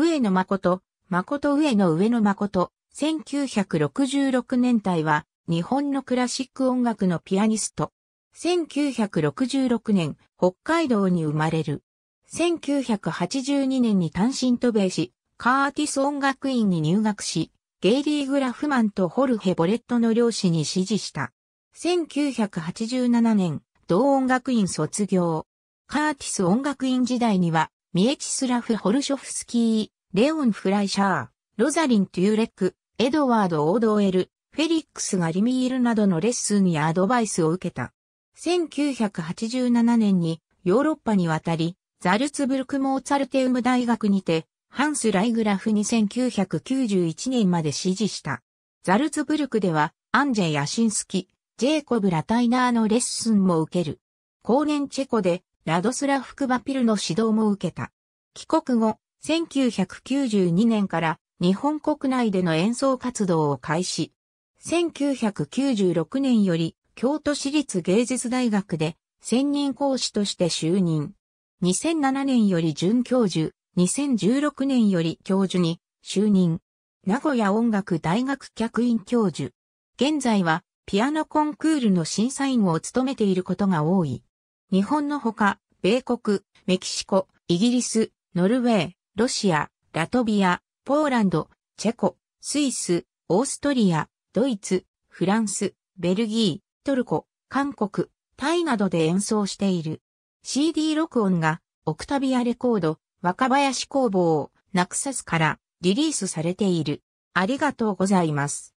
上野誠、誠上野上野誠、1966年代は、日本のクラシック音楽のピアニスト。1966年、北海道に生まれる。1982年に単身渡米し、カーティス音楽院に入学し、ゲイリー・グラフマンとホルヘ・ボレットの両師に指示した。1987年、同音楽院卒業。カーティス音楽院時代には、ミエチスラフ・ホルショフスキー、レオン・フライシャー、ロザリン・トゥーレック、エドワード・オードエル、フェリックス・ガリミールなどのレッスンやアドバイスを受けた。1987年にヨーロッパに渡り、ザルツブルク・モーツァルテウム大学にて、ハンス・ライグラフに1991年まで支持した。ザルツブルクでは、アンジェ・ヤシンスキ、ジェイコブ・ラタイナーのレッスンも受ける。後年チェコでラドスラフ・クバピルの指導も受けた。帰国後、1992年から日本国内での演奏活動を開始。1996年より京都市立芸術大学で専任講師として就任。2007年より准教授、2016年より教授に就任。名古屋音楽大学客員教授。現在はピアノコンクールの審査員を務めていることが多い。日本のほか、米国、メキシコ、イギリス、ノルウェー、ロシア、ラトビア、ポーランド、チェコ、スイス、オーストリア、ドイツ、フランス、ベルギー、トルコ、韓国、タイなどで演奏している。CD 録音が、オクタビアレコード、若林工房、ナクサスからリリースされている。ありがとうございます。